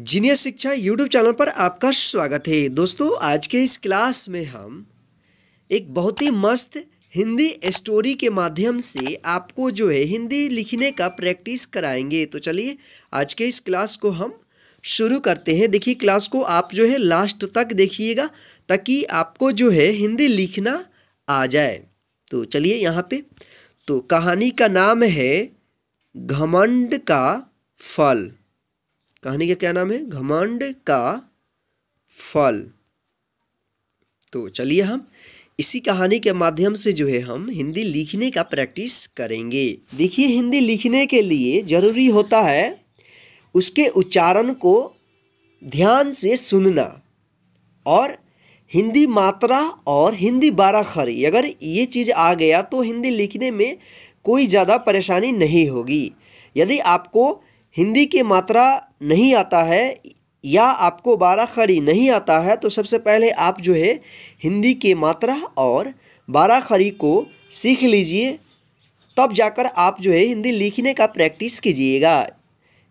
genius शिक्षा YouTube channel पर आपका स्वागत है दोस्तों आज के इस क्लास में हम एक बहुत ही मस्त हिंदी स्टोरी के माध्यम से आपको जो है हिंदी लिखने का प्रैक्टिस कराएंगे तो चलिए आज के इस क्लास को हम शुरू करते हैं देखिए क्लास को आप जो है लास्ट तक देखिएगा ताकि आपको जो है हिंदी लिखना आ जाए तो चलिए यहाँ पे तो कहानी का नाम है घमंड का फल कहानी का क्या नाम है घमंड का फल तो चलिए हम इसी कहानी के माध्यम से जो है हम हिंदी लिखने का प्रैक्टिस करेंगे देखिए हिंदी लिखने के लिए ज़रूरी होता है उसके उच्चारण को ध्यान से सुनना और हिंदी मात्रा और हिंदी बाराखरी अगर ये चीज़ आ गया तो हिंदी लिखने में कोई ज़्यादा परेशानी नहीं होगी यदि आपको हिंदी की मात्रा नहीं आता है या आपको बारा खरी नहीं आता है तो सबसे पहले आप जो है हिंदी की मात्रा और बारा खरी को सीख लीजिए तब जाकर आप जो है हिंदी लिखने का प्रैक्टिस कीजिएगा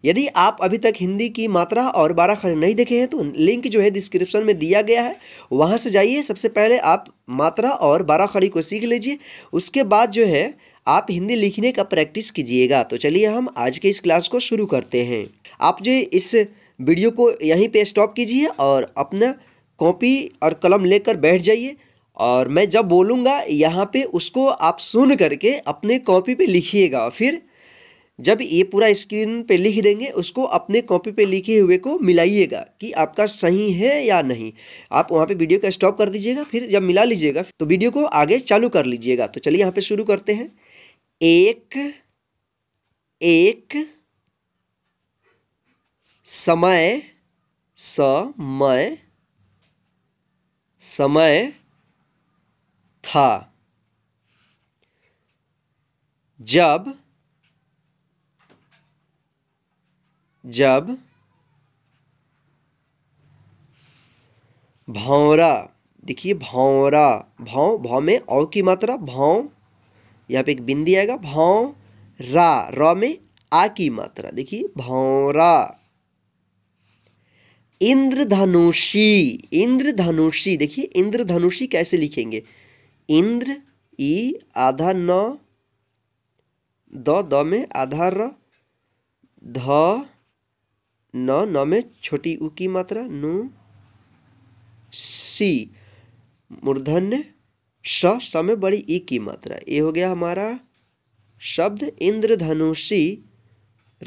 यदि आप अभी तक हिंदी की मात्रा और बारह खंड नहीं देखे हैं तो लिंक जो है डिस्क्रिप्शन में दिया गया है वहाँ से जाइए सबसे पहले आप मात्रा और बारह खड़ी को सीख लीजिए उसके बाद जो है आप हिंदी लिखने का प्रैक्टिस कीजिएगा तो चलिए हम आज के इस क्लास को शुरू करते हैं आप जो इस वीडियो को यहीं पे स्टॉप कीजिए और अपना कॉपी और कलम लेकर बैठ जाइए और मैं जब बोलूँगा यहाँ पे उसको आप सुन करके अपने कॉपी पे लिखिएगा फिर जब ये पूरा स्क्रीन पे लिख देंगे उसको अपने कॉपी पे लिखे हुए को मिलाइएगा कि आपका सही है या नहीं आप वहाँ पे वीडियो का स्टॉप कर दीजिएगा फिर जब मिला लीजिएगा तो वीडियो को आगे चालू कर लीजिएगा तो चलिए यहाँ पे शुरू करते हैं एक एक समय समय समय था जब जब भौरा देखिए भौरा भाव भाव में औ की मात्रा भाव यहाँ पे एक बिंदी आएगा भाव रा र में आ की मात्रा देखिए भौरा इंद्रधनुषी इंद्रधनुषी देखिए इंद्रधनुषी कैसे लिखेंगे इंद्र ई आधा न द द में आधा र ध न न में छोटी उ की मात्रा नु सी मूर्धन्य स स में बड़ी ई की मात्रा ये हो गया हमारा शब्द इंद्रधनुषी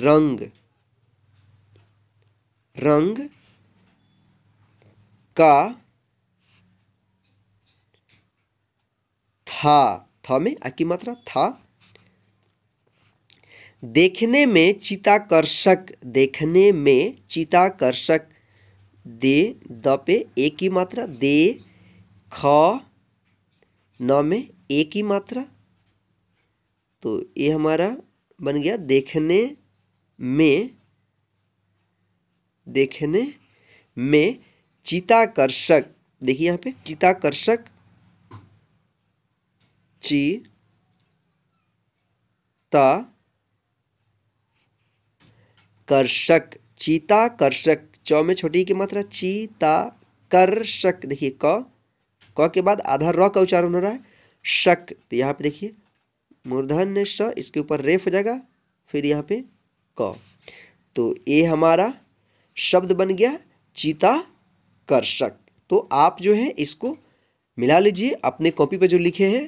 रंग रंग का था थ में आ की मात्रा था देखने में चिताकर्षक देखने में चिताकर्षक दे द पे ए मात्रा दे ख न में एक ही मात्रा तो ये हमारा बन गया देखने में देखने में चिताकर्षक देखिए यहाँ पे चिताकर्षक ची ता कर्षक चीता कर्षक च में छोटी की मात्रा चीता कर्षक देखिए क क के बाद आधा र का उच्चारण हो रहा है शक तो यहाँ पे देखिए मूर्धन्य स इसके ऊपर रेफ हो जाएगा फिर यहाँ पे क तो ये हमारा शब्द बन गया चीता कर्षक तो आप जो है इसको मिला लीजिए अपने कॉपी पे जो लिखे हैं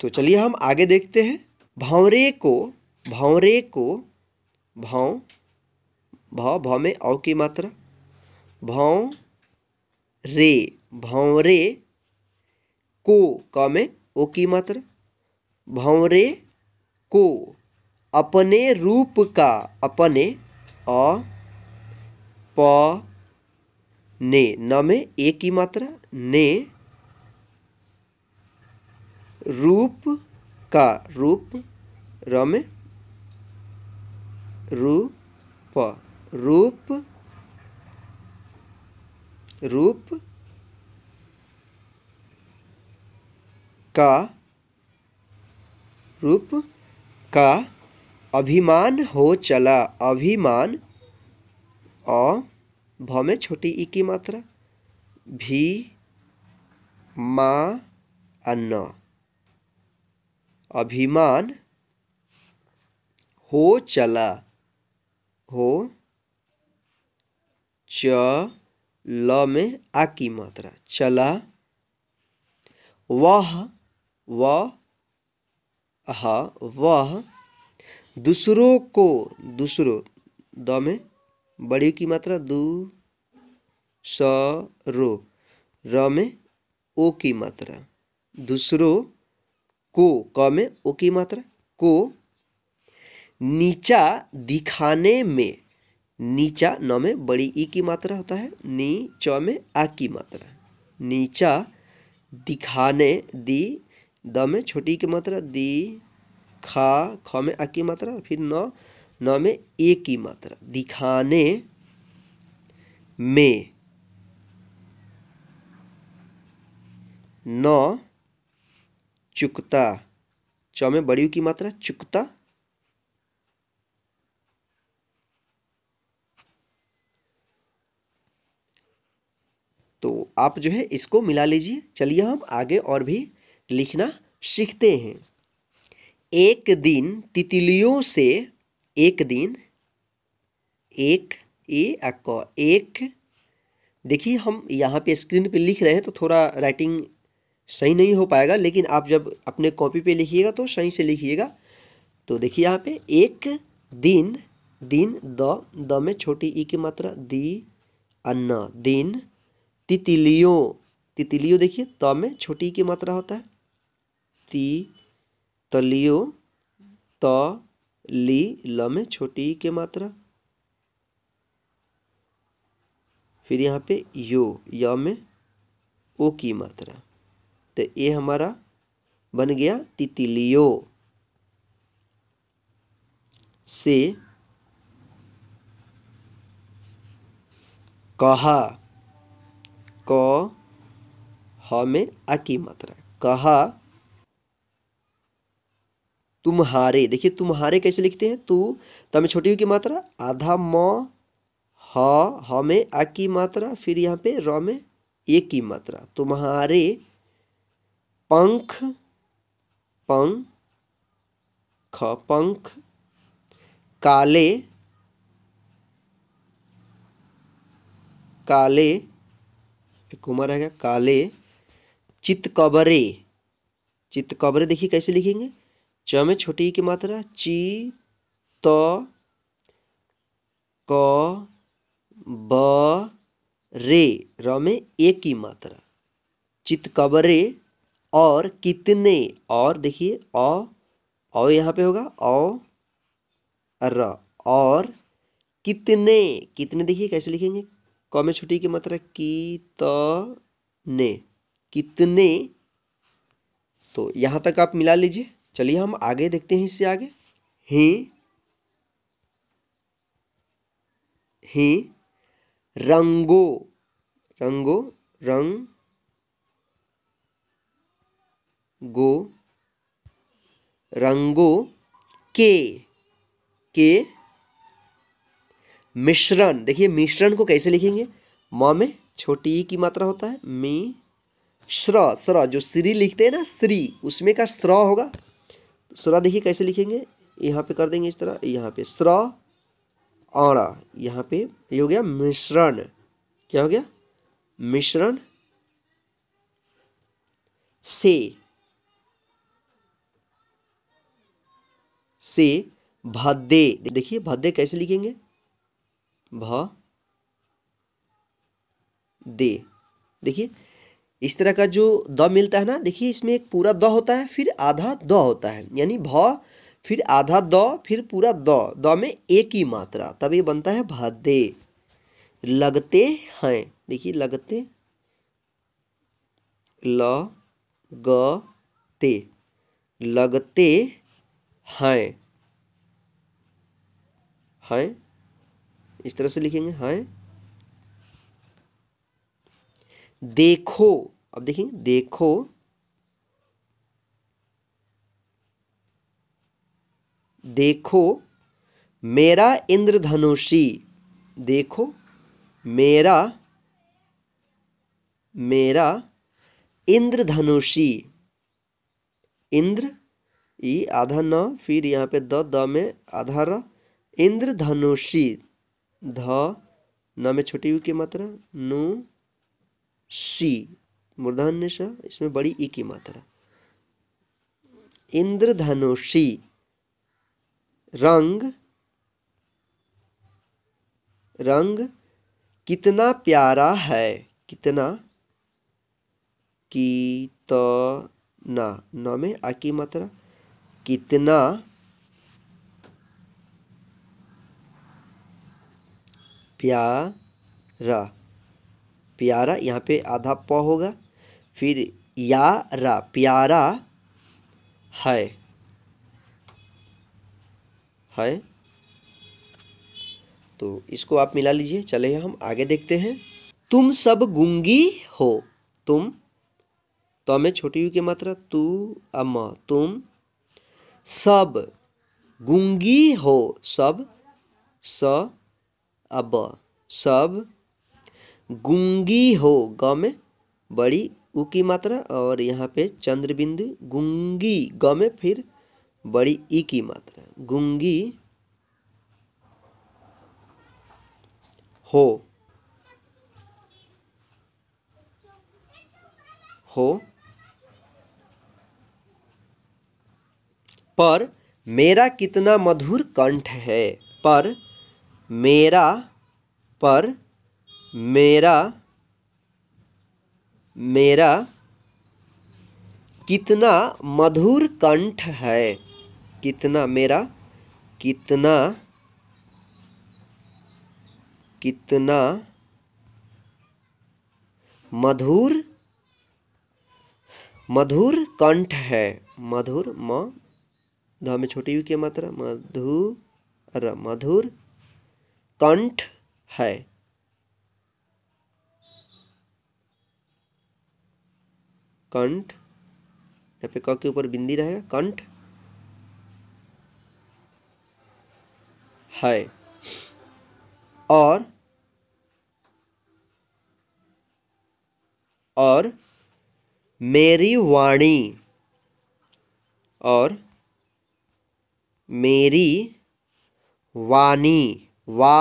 तो चलिए हम आगे देखते हैं भावरे को भावरे को भाव भाव भाव में औ की मात्रा भाव रे भौरे को क में ओ की मात्रा भौरे को अपने रूप का अपने अ प ने न में ए की मात्रा ने रूप का रूप र में रूप रूप रूप का रूप का अभिमान हो चला अभिमान अ भ में छोटी ई की मात्रा भी मा अन्न अभिमान हो चला हो च ल में आ की मात्रा चला वह ह वह दूसरों को दूसरों द में बड़ी की मात्रा दू स रो र में ओ की मात्रा दूसरों को क में ओ की मात्रा को नीचा दिखाने में नीचा न में बड़ी ई की मात्रा होता है नी च में आ की मात्रा नीचा दिखाने दी द में छोटी की मात्रा दी खा ख में आ की मात्रा फिर न न में ए की मात्रा दिखाने में न चुकता च में बड़ी की मात्रा चुकता तो आप जो है इसको मिला लीजिए चलिए हम आगे और भी लिखना सीखते हैं एक दिन तितलियों से एक दिन एक ए अक एक देखिए हम यहाँ पे स्क्रीन पे लिख रहे हैं तो थोड़ा राइटिंग सही नहीं हो पाएगा लेकिन आप जब अपने कॉपी पे लिखिएगा तो सही से लिखिएगा तो देखिए यहाँ पे एक दिन दिन द द में छोटी ई e की मात्रा दी अन्न दिन तितलियों तितलियों देखिए त में छोटी की मात्रा होता है ती तलियो त ली ल में छोटी की मात्रा फिर यहाँ पे यो य में ओ की मात्रा तो ये हमारा बन गया तितलियो से कहा क ह में आ की मात्रा कहा तुम्हारे देखिए तुम्हारे कैसे लिखते हैं तू तम छोटी की मात्रा आधा म ह ह में आ की मात्रा फिर यहाँ पे र में एक की मात्रा तुम्हारे पंख पंख ख पंख काले काले एक कुमार गया काले चितकबरे चितकबरे देखिए कैसे लिखेंगे च में छोटी की मात्रा ची त क ब रे र में एक की मात्रा चितकबरे और कितने और देखिए अ और यहाँ पे होगा अ र और कितने कितने देखिए कैसे लिखेंगे क में छुट्टी की मात्रा की ने कितने तो यहाँ तक आप मिला लीजिए चलिए हम आगे देखते हैं इससे आगे ही ही रंगो रंगो रंग गो रंगो के के मिश्रण देखिए मिश्रण को कैसे लिखेंगे म में छोटी ई की मात्रा होता है मी श्र स्र जो श्री लिखते हैं ना श्री उसमें का स्र होगा स्र देखिए कैसे लिखेंगे यहाँ पे कर देंगे इस तरह यहाँ पे स्र आणा यहाँ पे ये हो गया मिश्रण क्या हो गया मिश्रण से से भद्दे देखिए भद्दे कैसे लिखेंगे भ दे देखिए इस तरह का जो द मिलता है ना देखिए इसमें एक पूरा द होता है फिर आधा द होता है यानी भ फिर आधा द फिर पूरा द द में एक ही मात्रा तब ये बनता है भ दे लगते हैं देखिए लगते ल ग ते लगते हैं हैं इस तरह से लिखेंगे हाय देखो अब देखेंगे देखो देखो मेरा इंद्रधनुषी देखो मेरा मेरा इंद्रधनुषी इंद्र ई आधा न फिर यहाँ पे द द में आधा र इंद्रधनुषी ध न में छोटी यू की मात्रा नु सी मूर्धान्य स इसमें बड़ी ई e की मात्रा इंद्रधनुषी रंग रंग कितना प्यारा है कितना की त ना न में आ की मात्रा कितना प्यारा प्यारा यहाँ पे आधा प होगा फिर या रा प्यारा है है तो इसको आप मिला लीजिए चले हम आगे देखते हैं तुम सब गुंगी हो तुम तो हमें छोटी यू की मात्रा तू अम तुम सब गुंगी हो सब स अब सब गुंगी हो ग में बड़ी उ की मात्रा और यहाँ पे चंद्रबिंदु गुंगी ग में फिर बड़ी ई की मात्रा गुंगी हो हो पर मेरा कितना मधुर कंठ है पर मेरा पर मेरा मेरा कितना मधुर कंठ है कितना मेरा कितना कितना मधुर मधुर कंठ है मधुर म ध में छोटी यू की मात्रा मधुर मधुर कंठ है कंठ यहाँ पे क के ऊपर बिंदी रहेगा कंठ है और और मेरी वाणी और मेरी वाणी वा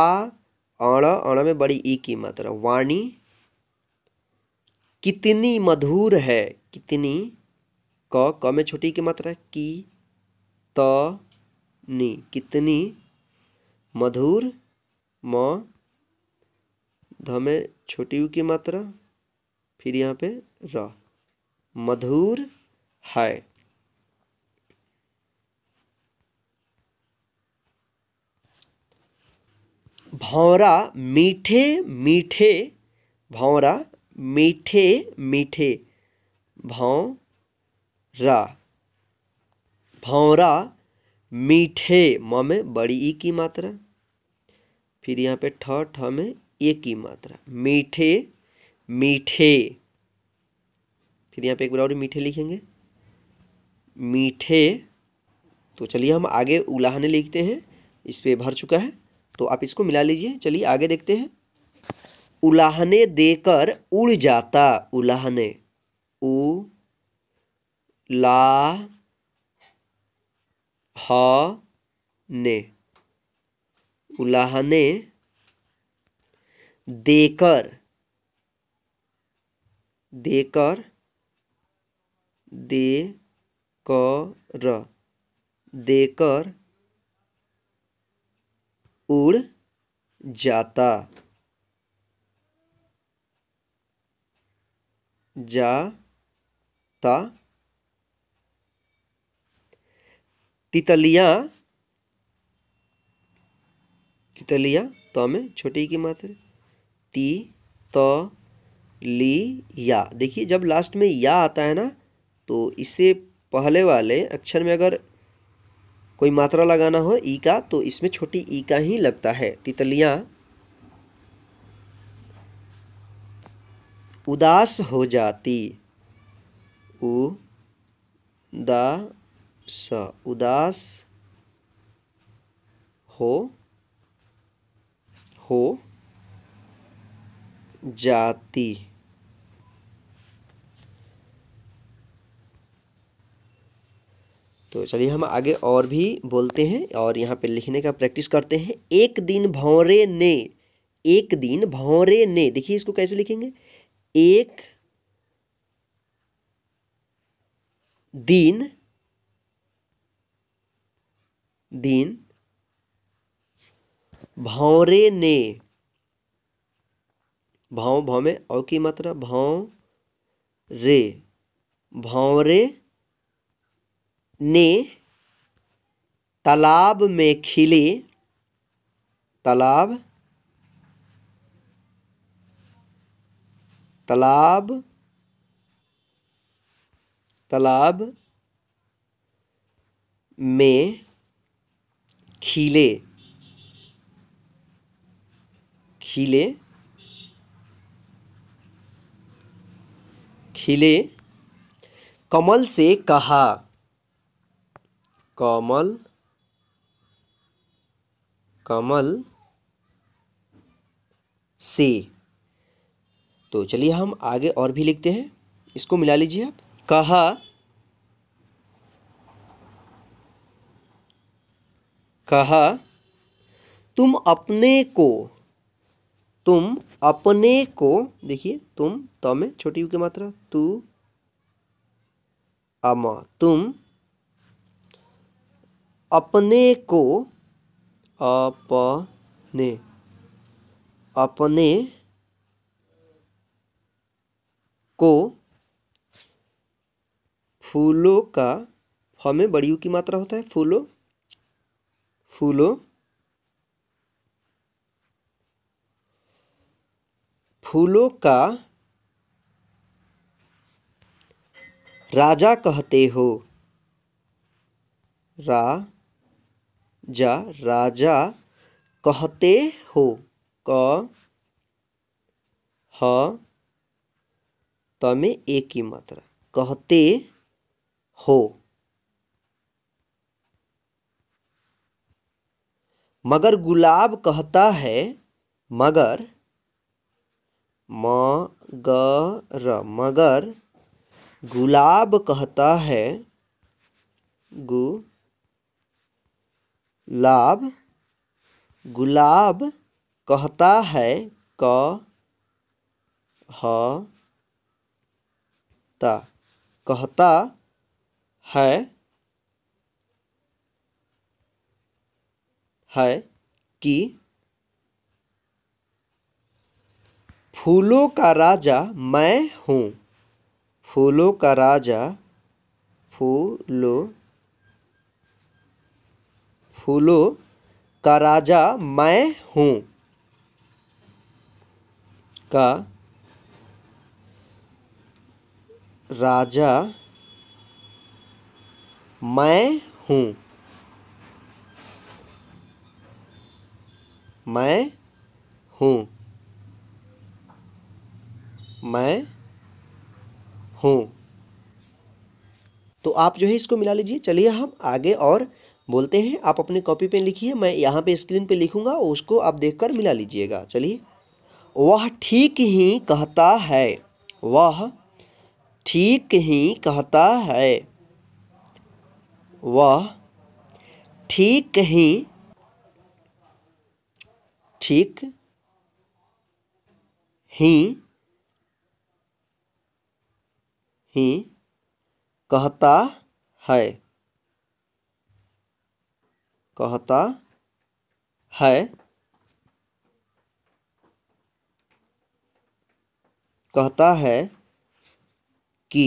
अण अण में बड़ी ई की मात्रा वाणी कितनी मधुर है कितनी क क में छोटी की मात्रा की त नी कितनी मधुर म ध में छोटी की मात्रा फिर यहाँ पे र मधुर है भौरा मीठे मीठे भौरा मीठे मीठे रा भौरा मीठे म में बड़ी ई की मात्रा फिर यहाँ पे ठ ठ में ए की मात्रा मीठे मीठे फिर यहाँ पे एक बार और मीठे लिखेंगे मीठे तो चलिए हम आगे उलाहने लिखते हैं इस पर भर चुका है तो आप इसको मिला लीजिए चलिए आगे देखते हैं उलाहने देकर उड़ जाता उलाहने उ ला ह ने उलाहने देकर देकर दे कर देकर उड़ जाता जाता तितलिया तितलिया तो में छोटी की मात्र ती तो ली या देखिए जब लास्ट में या आता है ना तो इससे पहले वाले अक्षर में अगर कोई मात्रा लगाना हो ई का तो इसमें छोटी ई का ही लगता है तितलिया उदास हो जाती उ दा स उदास हो हो जाती तो चलिए हम आगे और भी बोलते हैं और यहाँ पे लिखने का प्रैक्टिस करते हैं एक दिन भौरे ने एक दिन भौरे ने देखिए इसको कैसे लिखेंगे एक दिन दिन भौरे ने भाव भाव में और की मात्रा भाव रे भौरे ने तालाब में खिले तालाब तालाब तालाब में खिले खिले खिले कमल से कहा कमल कमल से तो चलिए हम आगे और भी लिखते हैं इसको मिला लीजिए आप कहा कहा तुम अपने को तुम अपने को देखिए तुम तो में छोटी यू की मात्रा तू अमा तुम अपने को अपने अपने को फूलों का हमें बड़ी की मात्रा होता है फूलों फूलों फूलों का राजा कहते हो रा जा राजा कहते हो क ह त एक ही मात्रा कहते हो मगर गुलाब कहता है मगर म र मगर गुलाब कहता है गु लाभ गुलाब कहता है क ह ता कहता है है कि फूलों का राजा मैं हूँ फूलों का राजा फूलों फूलों का राजा मैं हूँ का राजा मैं हूँ मैं हूँ मैं हूँ तो आप जो है इसको मिला लीजिए चलिए हम आगे और बोलते हैं आप अपने कॉपी पे लिखिए मैं यहाँ पे स्क्रीन पे लिखूँगा उसको आप देखकर मिला लीजिएगा चलिए वह ठीक ही कहता है वह ठीक ही कहता है वह ठीक ही ठीक ही ही कहता है कहता है कहता है कि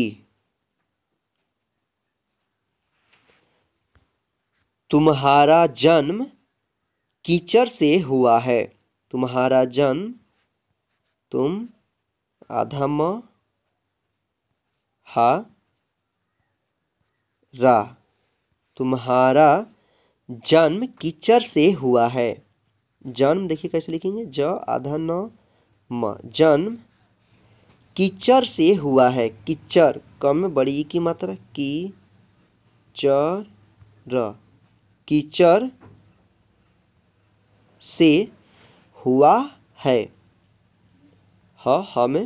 तुम्हारा जन्म कीचड़ से हुआ है तुम्हारा जन्म तुम अधम हा रा तुम्हारा जन्म कीचड़ से हुआ है जन्म देखिए कैसे लिखेंगे ज आधा न म जन्म कीचड़ से हुआ है कीचड़ कम में बड़ी की मात्रा की चर र कीचड़ से हुआ है ह हम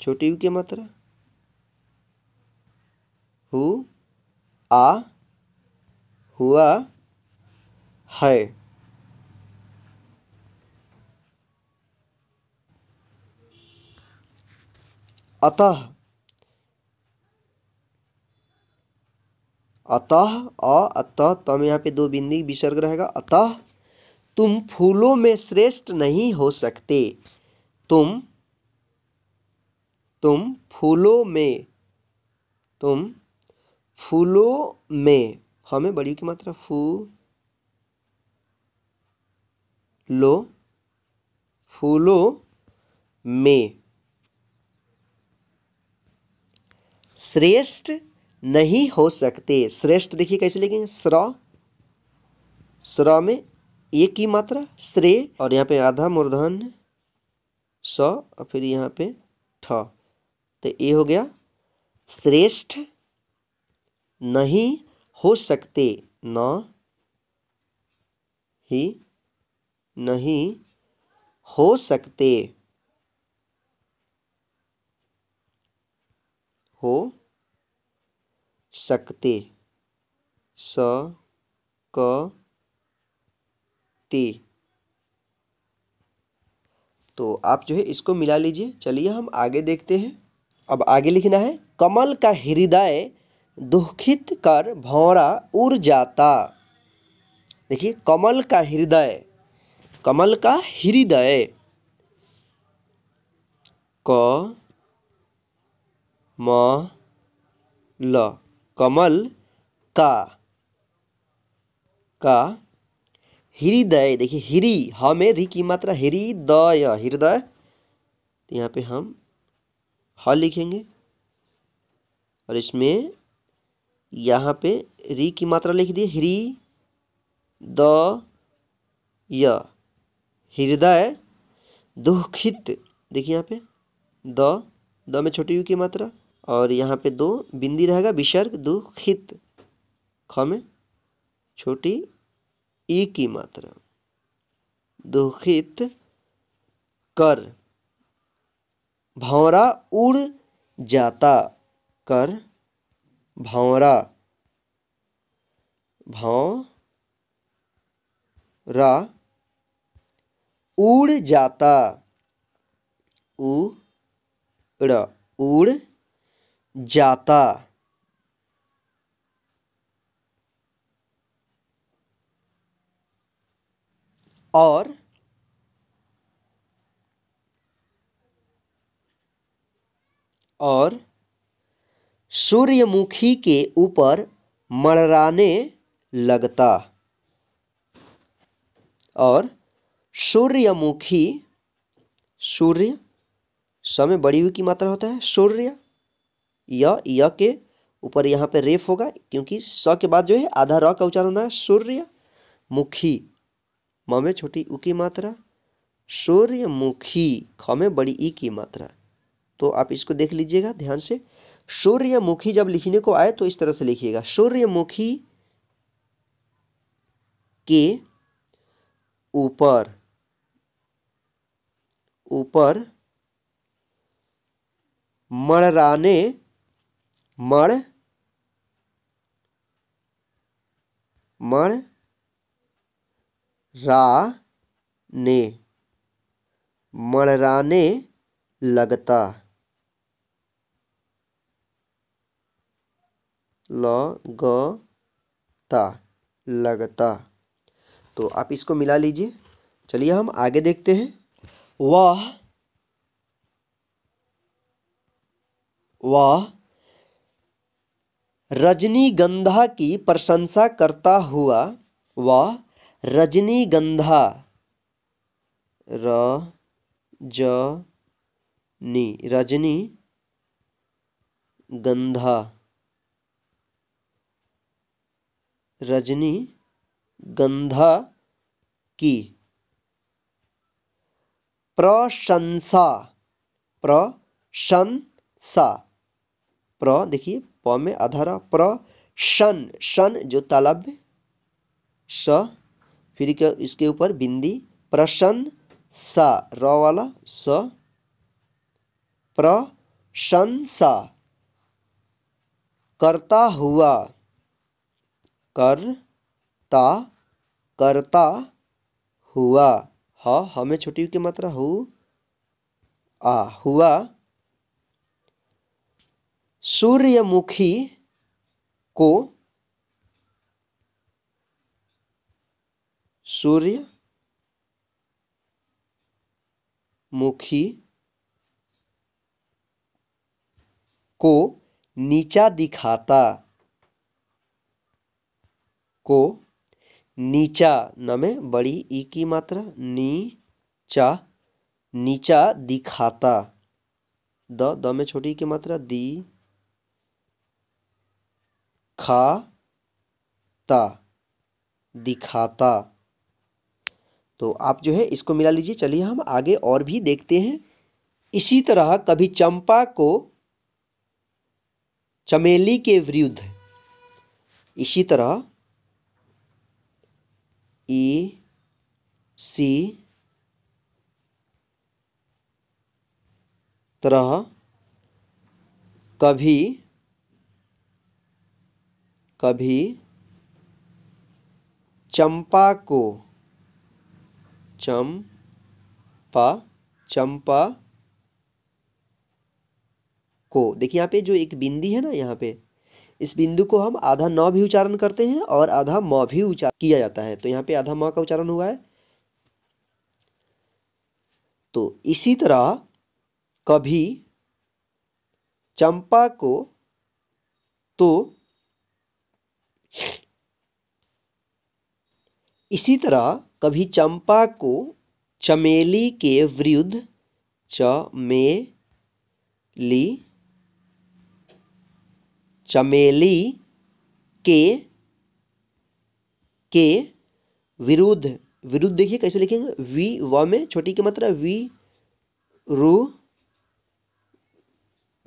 छोटी यू की मात्रा हु आ हुआ है अतः अतः अ अतः तम यहाँ पे दो बिंदी विसर्ग रहेगा अतः तुम फूलों में श्रेष्ठ नहीं हो सकते तुम तुम फूलों में तुम फूलों में हमें बड़ी की मात्रा फू लो फूलों में श्रेष्ठ नहीं हो सकते श्रेष्ठ देखिए कैसे लिखेंगे स्र स्र में एक ही मात्रा श्रेय और यहाँ पे आधा मूर्धन स और फिर यहाँ पे ठ तो ये हो गया श्रेष्ठ नहीं हो सकते न ही नहीं हो सकते हो सकते स क ते तो आप जो है इसको मिला लीजिए चलिए हम आगे देखते हैं अब आगे लिखना है कमल का हृदय दुखित कर भौरा उड़ जाता देखिए कमल का हृदय कमल का हृदय क म ल कमल का का हृदय देखिए हिरी हमें री की मात्रा हृदय हृदय तो यहाँ पे हम ह लिखेंगे और इसमें यहाँ पे री की मात्रा लिख दिए हिरी द या हृदय दुखित देखिए यहाँ पे द द में छोटी यू की मात्रा और यहाँ पे दो बिंदी रहेगा विसर्ग दुखित ख में छोटी ई e की मात्रा दुखित कर भौरा उड़ जाता कर भौरा भाव रा उड़ जाता उ उड़ जाता और और सूर्यमुखी के ऊपर मड़राने लगता और सूर्यमुखी सूर्य स में बड़ी हुई की मात्रा होता है सूर्य य य के ऊपर यहाँ पे रेफ होगा क्योंकि स के बाद जो है आधा र का उच्चारण होना है सूर्य मुखी म में छोटी उ की मात्रा सूर्यमुखी ख में बड़ी ई की मात्रा तो आप इसको देख लीजिएगा ध्यान से सूर्यमुखी जब लिखने को आए तो इस तरह से लिखिएगा सूर्यमुखी के ऊपर ऊपर मणराने मण मण रा ने मणराने लगता ता लगता तो आप इसको मिला लीजिए चलिए हम आगे देखते हैं वह वह रजनीगंधा की प्रशंसा करता हुआ वह रजनीगंधा र ज नी रजनी गंधा रजनी गंधा की प्रशंसा प्रशंसा प्र देखिए प में अधरा प्र शन शन जो तालब्य स फिर इसके ऊपर बिंदी प्रसन्न सा र वाला स प्रशंसा करता हुआ करता करता हुआ ह हाँ, हमें हाँ, छोटी की मात्रा हु आ हुआ सूर्यमुखी को सूर्य मुखी को नीचा दिखाता को नीचा न में बड़ी ई की मात्रा नी चा नीचा दिखाता द द में छोटी की मात्रा दी खा ता दिखाता तो आप जो है इसको मिला लीजिए चलिए हम आगे और भी देखते हैं इसी तरह कभी चंपा को चमेली के विरुद्ध इसी तरह E सी तरह कभी कभी चंपा को चंपा चंपा को देखिए यहाँ पे जो एक बिंदी है ना यहाँ पे इस बिंदु को हम आधा न भी उच्चारण करते हैं और आधा म भी उच्चारण किया जाता है तो यहाँ पे आधा म का उच्चारण हुआ है तो इसी तरह कभी चंपा को तो इसी तरह कभी चंपा को चमेली के विरुद्ध चमेली चमेली के के विरुद्ध विरुद्ध देखिए कैसे लिखेंगे वी व में छोटी की मात्रा वी रू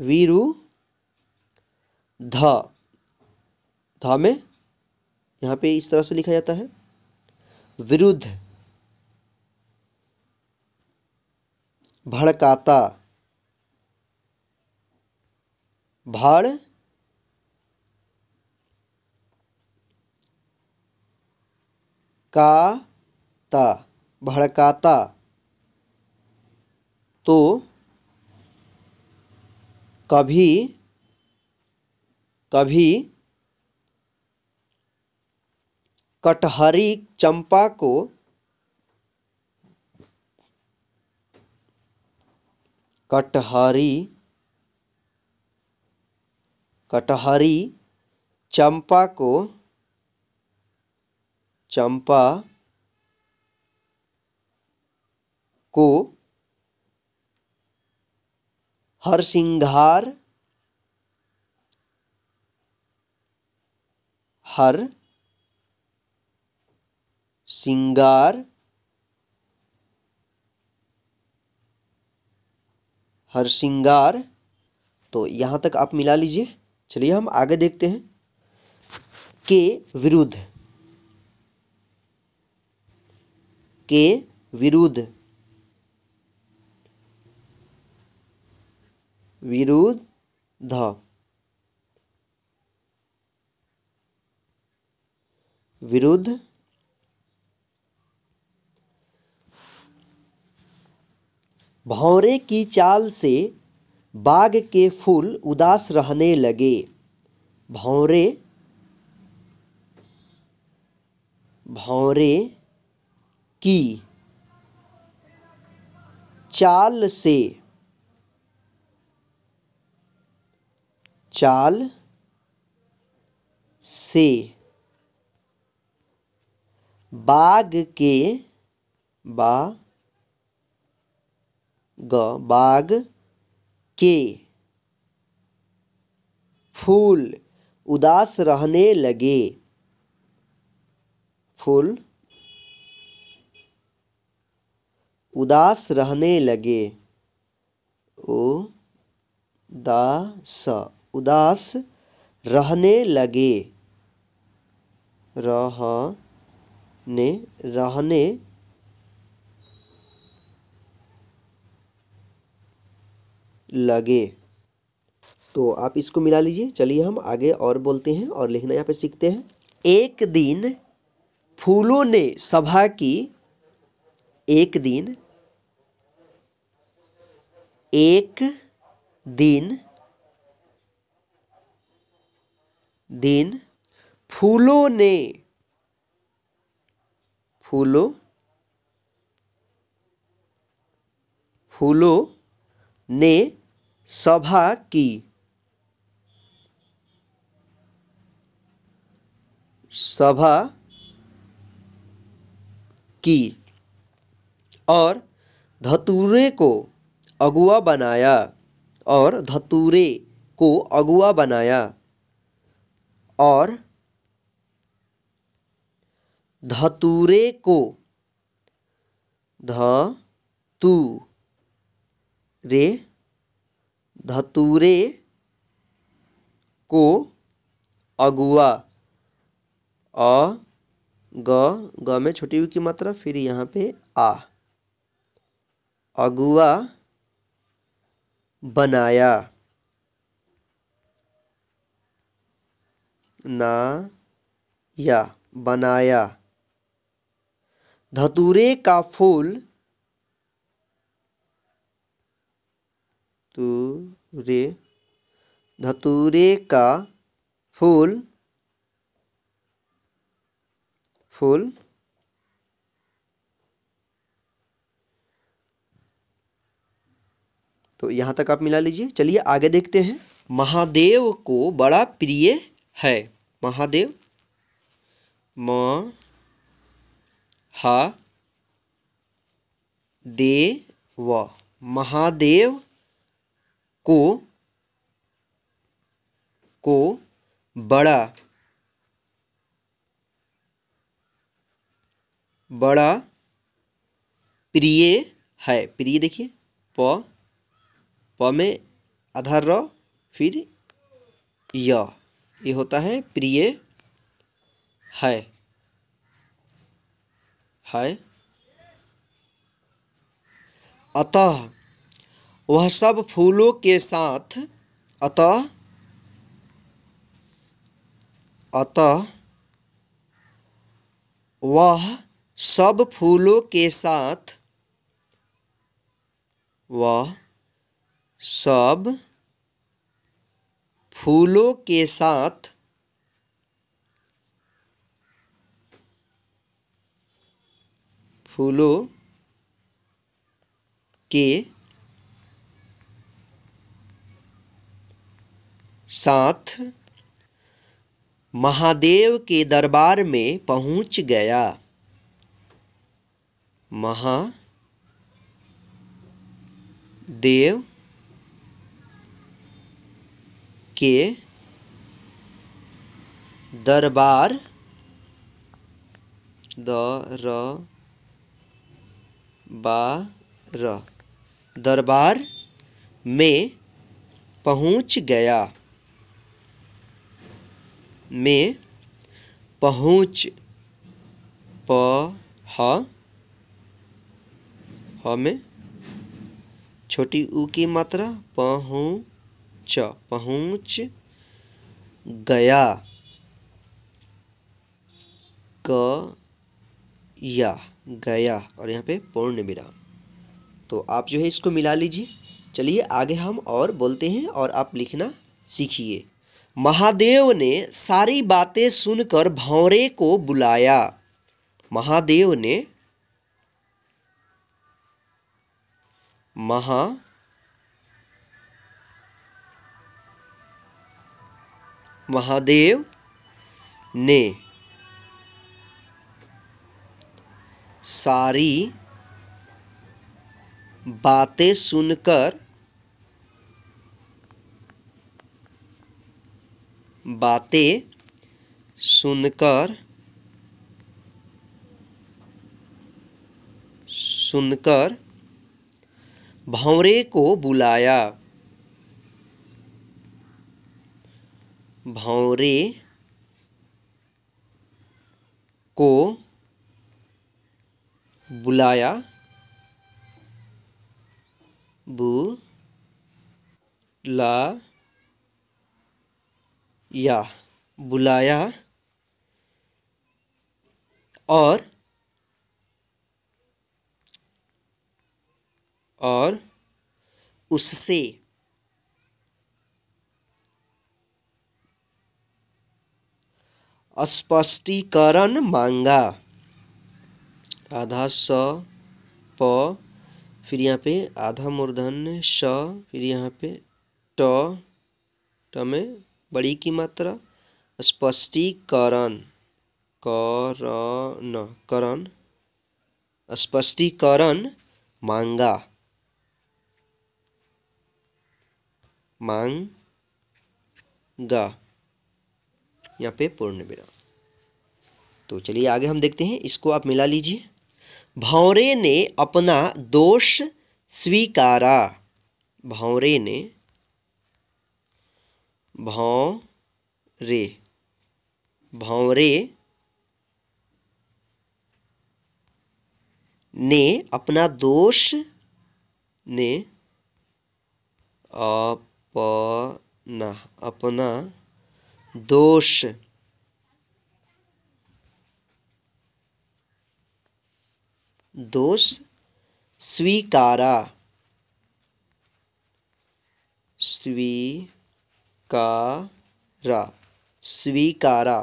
वीरु ध ध में यहाँ पे इस तरह से लिखा जाता है विरुद्ध भड़काता भड़ ता भड़काता तो कभी कभी कटहरी चंपा को कटहरी कटहरी चंपा को चंपा को हर सिंगार हर सिंगार हर सिंगार तो यहां तक आप मिला लीजिए चलिए हम आगे देखते हैं के विरुद्ध के विरुद्ध विरुद्ध विरुद्ध भौरे की चाल से बाग के फूल उदास रहने लगे भौरे भौरे की चाल से चाल से बाघ के बा ग बाघ के फूल उदास रहने लगे फूल उदास रहने लगे ओ दास उदास रहने लगे रहने रहने लगे तो आप इसको मिला लीजिए चलिए हम आगे और बोलते हैं और लिखना यहाँ पे सीखते हैं एक दिन फूलों ने सभा की एक दिन एक दिन दिन फूलों ने फूलों फूलों ने सभा की सभा की और धतूरे को अगुआ बनाया और धतूरे को अगुआ बनाया और धतूरे को धतू रे धतूरे को अगुआ अ ग ग में छोटी हुई की मात्रा फिर यहाँ पे आ अगुआ बनाया ना या बनाया धतूरे का फूल तुरे धतूरे का फूल फूल तो यहाँ तक आप मिला लीजिए चलिए आगे देखते हैं महादेव को बड़ा प्रिय है महादेव म हा दे व महादेव को को बड़ा बड़ा प्रिय है प्रिय देखिए प पमे में आधार र फिर य ये होता है प्रिय है है अतः वह सब फूलों के साथ अतः अतः वह सब फूलों के साथ वह सब फूलों के साथ फूलों के साथ महादेव के दरबार में पहुंच गया महा देव के दरबार द र बा र दरबार में पहुंच गया में पहुंच प ह में छोटी ऊ की मात्रा पहुँ पहुंच पहुंच गया क या गया और यहाँ पे पूर्ण विराम तो आप जो है इसको मिला लीजिए चलिए आगे हम और बोलते हैं और आप लिखना सीखिए महादेव ने सारी बातें सुनकर भौरे को बुलाया महादेव ने महा महादेव ने सारी बातें सुनकर बातें सुनकर सुनकर भंवरे को बुलाया भौरे को बुलाया या बुलाया और और उससे स्पष्टीकरण मांगा आधा स प फिर यहाँ पे आधा मूर्धन स फिर यहाँ पे ट ट में बड़ी की मात्रा स्पष्टीकरण करण करण स्पष्टीकरण मांगा मांग गा यहाँ पे पूर्ण विराम तो चलिए आगे हम देखते हैं इसको आप मिला लीजिए भौरे ने अपना दोष स्वीकारा भौरे ने रे भौरे ने अपना दोष ने अपना अपना दोष दोष स्वीकारा स्वीकारा स्वीकारा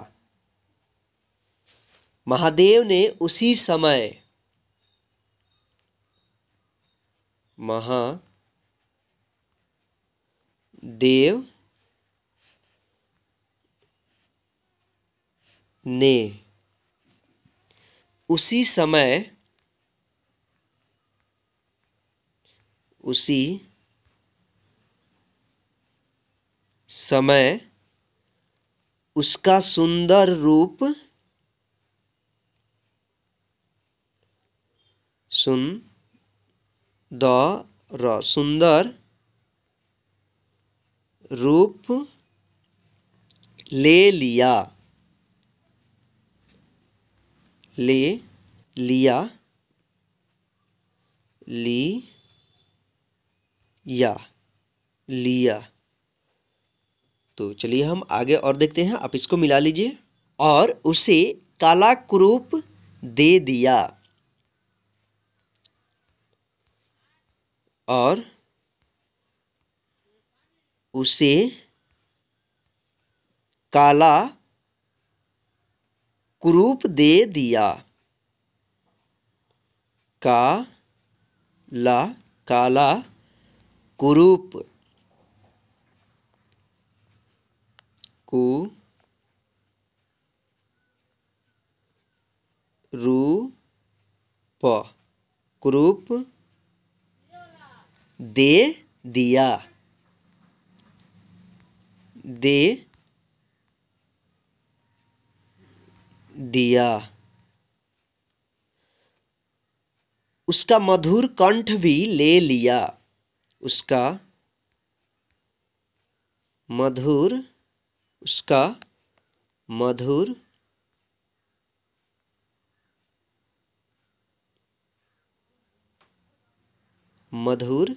महादेव ने उसी समय महा देव ने उसी समय उसी समय उसका सुंदर रूप सुन द र सुंदर रूप ले लिया ले लिया ली या लिया तो चलिए हम आगे और देखते हैं आप इसको मिला लीजिए और उसे काला क्रूप दे दिया और उसे काला कुरूप दे दिया का ला काला कुरूप कु रूप कुरूप दे दिया दे दिया उसका मधुर कंठ भी ले लिया उसका मधुर उसका मधुर मधुर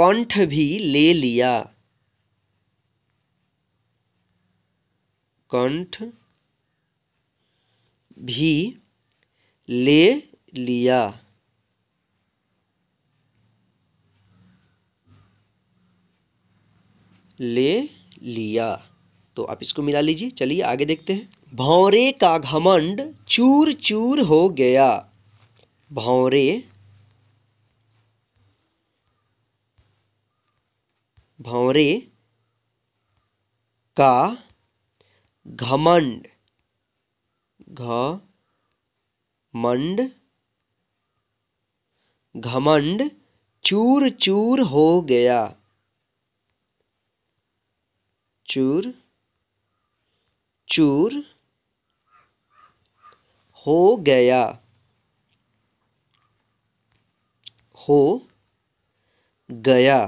कंठ भी ले लिया कंठ भी ले लिया ले लिया तो आप इसको मिला लीजिए चलिए आगे देखते हैं भौरे का घमंड चूर चूर हो गया भौरे भौरे का घमंड घमंड घमंड चूर चूर हो गया चूर चूर हो गया हो गया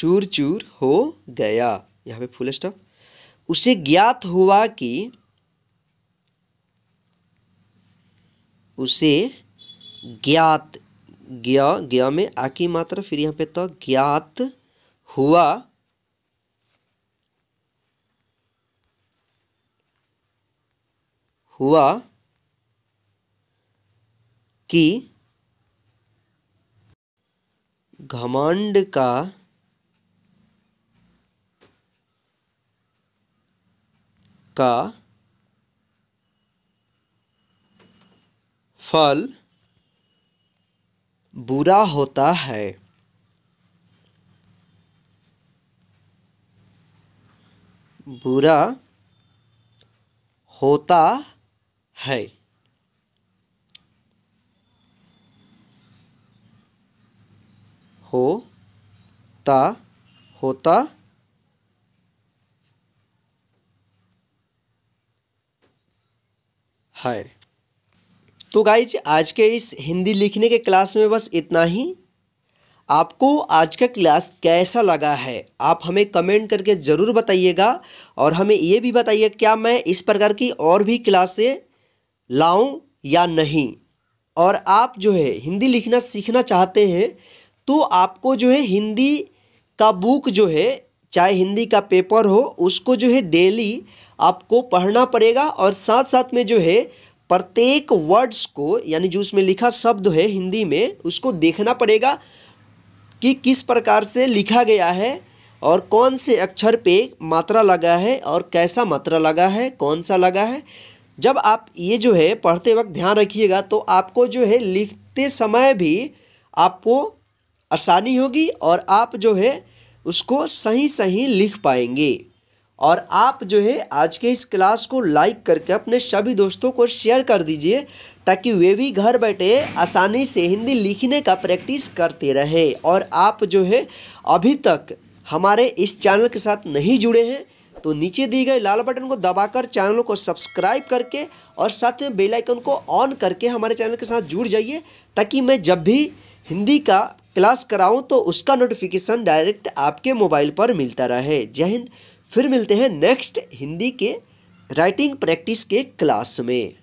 चूर चूर हो गया यहाँ पे फुल स्टॉप उसे ज्ञात हुआ कि उसे ज्ञात ज्ञा ज्ञा में आकी मात्र मात्रा फिर यहाँ पे तो ज्ञात हुआ हुआ कि घमंड का का फल बुरा होता है बुरा होता है होता होता है तो गाइज आज के इस हिंदी लिखने के क्लास में बस इतना ही आपको आज का क्लास कैसा लगा है आप हमें कमेंट करके ज़रूर बताइएगा और हमें ये भी बताइए क्या मैं इस प्रकार की और भी क्लासें लाऊं या नहीं और आप जो है हिंदी लिखना सीखना चाहते हैं तो आपको जो है हिंदी का बुक जो है चाहे हिंदी का पेपर हो उसको जो है डेली आपको पढ़ना पड़ेगा और साथ साथ में जो है प्रत्येक वर्ड्स को यानी जो उसमें लिखा शब्द है हिंदी में उसको देखना पड़ेगा कि किस प्रकार से लिखा गया है और कौन से अक्षर पे मात्रा लगा है और कैसा मात्रा लगा है कौन सा लगा है जब आप ये जो है पढ़ते वक्त ध्यान रखिएगा तो आपको जो है लिखते समय भी आपको आसानी होगी और आप जो है उसको सही सही लिख पाएंगे और आप जो है आज के इस क्लास को लाइक करके अपने सभी दोस्तों को शेयर कर दीजिए ताकि वे भी घर बैठे आसानी से हिंदी लिखने का प्रैक्टिस करते रहे और आप जो है अभी तक हमारे इस चैनल के साथ नहीं जुड़े हैं तो नीचे दिए गए लाल बटन को दबाकर चैनल को सब्सक्राइब करके और साथ में बेल आइकन को ऑन करके हमारे चैनल के साथ जुड़ जाइए ताकि मैं जब भी हिंदी का क्लास कराऊं तो उसका नोटिफिकेशन डायरेक्ट आपके मोबाइल पर मिलता रहे जय हिंद फिर मिलते हैं नेक्स्ट हिंदी के राइटिंग प्रैक्टिस के क्लास में